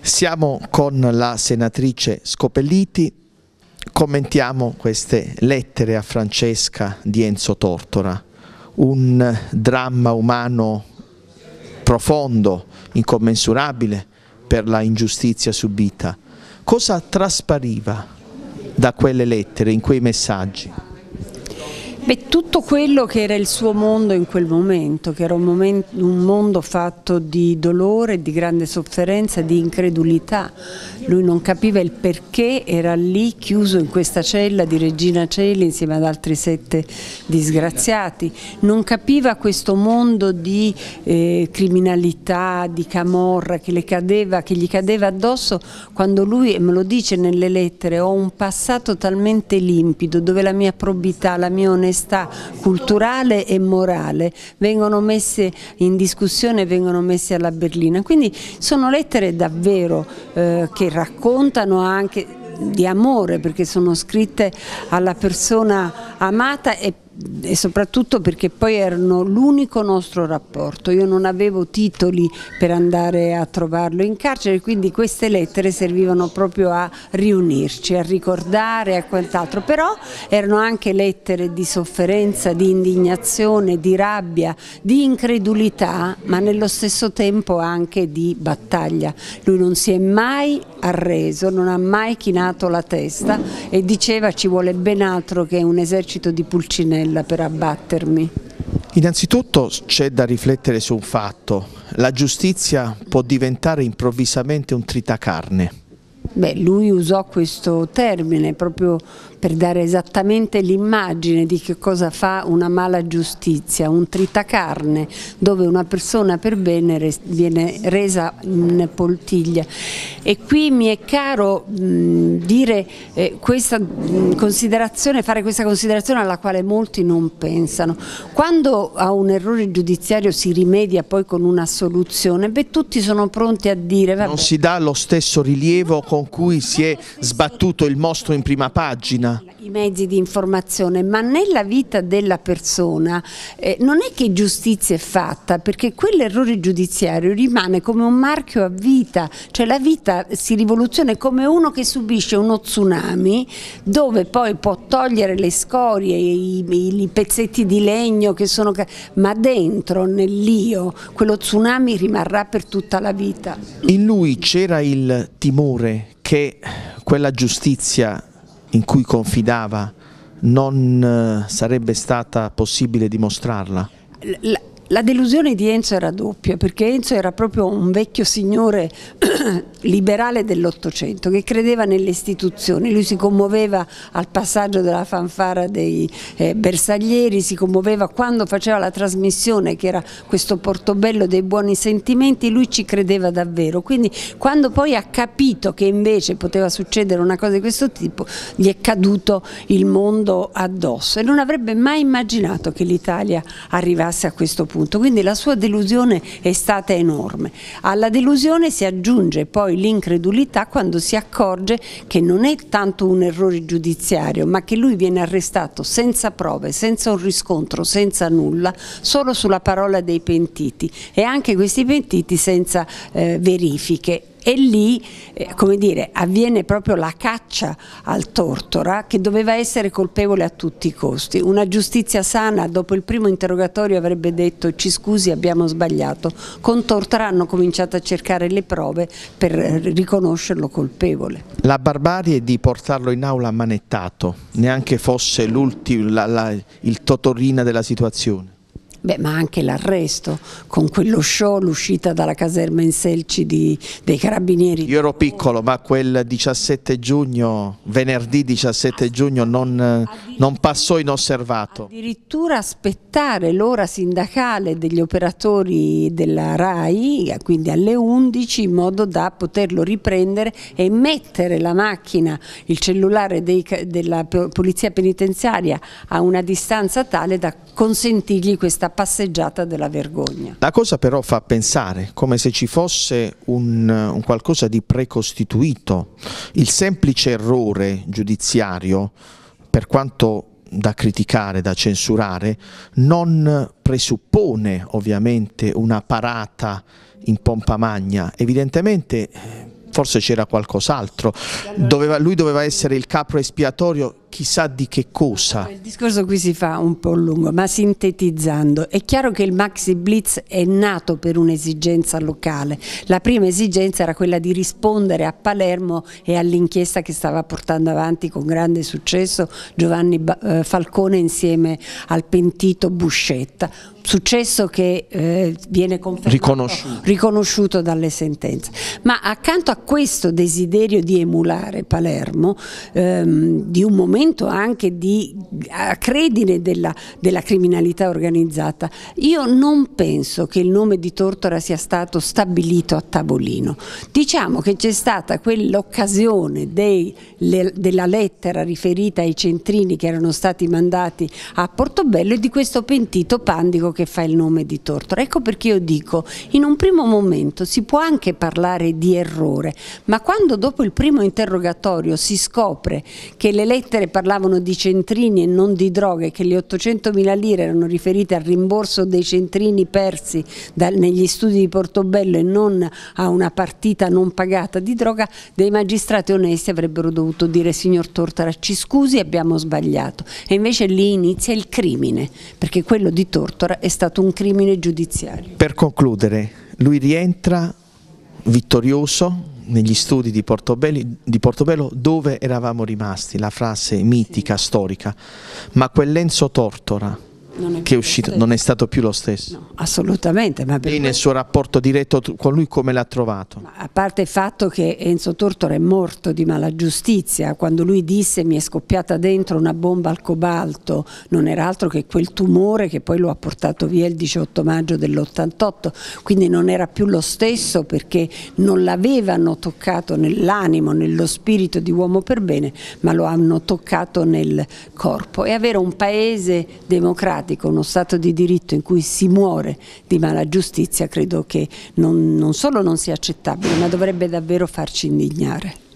Siamo con la senatrice Scopelliti, commentiamo queste lettere a Francesca di Enzo Tortora, un dramma umano profondo, incommensurabile per la ingiustizia subita. Cosa traspariva da quelle lettere, in quei messaggi? Beh, tutto quello che era il suo mondo in quel momento, che era un, momento, un, mondo fatto di dolore, di grande sofferenza, di incredulità. Lui non capiva il perché era lì chiuso in questa cella di Regina Celi insieme ad altri sette disgraziati. Non capiva questo mondo di eh, criminalità, di camorra che, cadeva, che gli cadeva addosso quando lui, e me lo dice nelle lettere, ho un passato talmente limpido dove la mia probità, la mia onestà, onestà culturale e morale vengono messe in discussione, vengono messe alla berlina. Quindi sono lettere davvero eh, che raccontano anche di amore perché sono scritte alla persona amata e e soprattutto perché poi erano l'unico nostro rapporto, io non avevo titoli per andare a trovarlo in carcere, quindi queste lettere servivano proprio a riunirci, a ricordare, a quant'altro, però erano anche lettere di sofferenza, di indignazione, di rabbia, di incredulità, ma nello stesso tempo anche di battaglia. Lui non si è mai arreso, non ha mai chinato la testa e diceva ci vuole ben altro che un esercito di pulcinelli cancella per abbattermi. Innanzitutto c'è da riflettere su un fatto, la giustizia può diventare improvvisamente un tritacarne Beh, lui usò questo termine proprio per dare esattamente l'immagine di che cosa fa una mala giustizia, un tritacarne dove una persona per bene viene resa in poltiglia. E qui mi è caro mh, dire eh, questa mh, considerazione, fare questa considerazione alla quale molti non pensano. Quando a un errore giudiziario si rimedia poi con una soluzione, beh tutti sono pronti a dire... Vabbè, non si dà lo stesso rilievo con cui si è sbattuto il mostro in prima pagina. I mezzi di informazione, ma nella vita della persona eh, non è che giustizia è fatta, perché quell'errore giudiziario rimane come un marchio a vita, cioè la vita si rivoluziona come uno che subisce uno tsunami dove poi può togliere le scorie, i, i, i pezzetti di legno che sono... ma dentro, nell'io, quello tsunami rimarrà per tutta la vita. In lui c'era il timore che quella giustizia in cui confidava non eh, sarebbe stata possibile dimostrarla? La delusione di Enzo era doppia, perché Enzo era proprio un vecchio signore liberale dell'Ottocento che credeva nelle istituzioni, lui si commuoveva al passaggio della fanfara dei eh, bersaglieri, si commuoveva quando faceva la trasmissione che era questo portobello dei buoni sentimenti, lui ci credeva davvero, quindi quando poi ha capito che invece poteva succedere una cosa di questo tipo gli è caduto il mondo addosso e non avrebbe mai immaginato che l'Italia arrivasse a questo punto appunto, quindi la sua delusione è stata enorme. Alla delusione si aggiunge poi l'incredulità quando si accorge che non è tanto un errore giudiziario, ma che lui viene arrestato senza prove, senza un riscontro, senza nulla, solo sulla parola dei pentiti e anche questi pentiti senza eh, verifiche e lì eh, come dire, avviene proprio la caccia al tortora che doveva essere colpevole a tutti i costi. Una giustizia sana dopo il primo interrogatorio avrebbe detto ci scusi abbiamo sbagliato, con tortora hanno cominciato a cercare le prove per eh, riconoscerlo colpevole. La barbarie di portarlo in aula manettato, neanche fosse la, la, il totorina della situazione. Beh, ma anche l'arresto con quello show, l'uscita dalla caserma in Selci di, dei carabinieri. Io ero piccolo, ma quel 17 giugno, venerdì 17 giugno, non, non passò inosservato. Addirittura aspettare l'ora sindacale degli operatori della RAI, quindi alle 11, in modo da poterlo riprendere e mettere la macchina, il cellulare dei, della polizia penitenziaria a una distanza tale da consentirgli questa chiamata passeggiata della vergogna. La cosa però fa pensare, come se ci fosse un, eh, un qualcosa di precostituito, il semplice errore giudiziario, per quanto da criticare, da censurare, non presuppone ovviamente una parata in pompa magna, evidentemente eh, forse c'era qualcos'altro, lui doveva essere il capro espiatorio chissà di che cosa. Il discorso qui si fa un po' lungo, ma sintetizzando, è chiaro che il Maxi Blitz è nato per un'esigenza locale. La prima esigenza era quella di rispondere a Palermo e all'inchiesta che stava portando avanti con grande successo Giovanni eh, Falcone insieme al pentito Buscetta successo che eh, viene riconosciuto. riconosciuto. dalle sentenze. Ma accanto a questo desiderio di emulare Palermo, ehm, di un momento aumento anche di credine della, della criminalità organizzata. Io non penso che il nome di Tortora sia stato stabilito a tavolino. Diciamo che c'è stata quell'occasione le, della lettera riferita ai centrini che erano stati mandati a Portobello e di questo pentito Pandico che fa il nome di Tortora. Ecco perché io dico, in un primo momento si può anche parlare di errore, ma quando dopo il primo interrogatorio si scopre che le lettere parlavano di centrini e non di droghe, che le 800.000 lire erano riferite al rimborso dei centrini persi da, negli studi di Portobello e non a una partita non pagata di droga, dei magistrati onesti avrebbero dovuto dire signor Tortora ci scusi abbiamo sbagliato e invece lì inizia il crimine, perché quello di Tortora è stato un crimine giudiziario. Per concludere, lui rientra vittorioso, negli studi di, Portobelli, di Portobello dove eravamo rimasti, la frase mitica, storica, ma quel Lenzo Tortora non è, che è uscito, non è stato più lo stesso. No, assolutamente. Ma Lei nel suo rapporto diretto con lui come l'ha trovato? Ma a parte il fatto che Enzo Tortora è morto di mala giustizia, quando lui disse mi è scoppiata dentro una bomba al cobalto, non era altro che quel tumore che poi lo ha portato via il 18 maggio dell'88, quindi non era più lo stesso perché non l'avevano toccato nell'animo, nello spirito di uomo per bene, ma lo hanno toccato nel corpo. E avere un paese democratico democratico, uno Stato di diritto in cui si muore di mala giustizia, credo che non, non solo non sia accettabile, ma dovrebbe davvero farci indignare.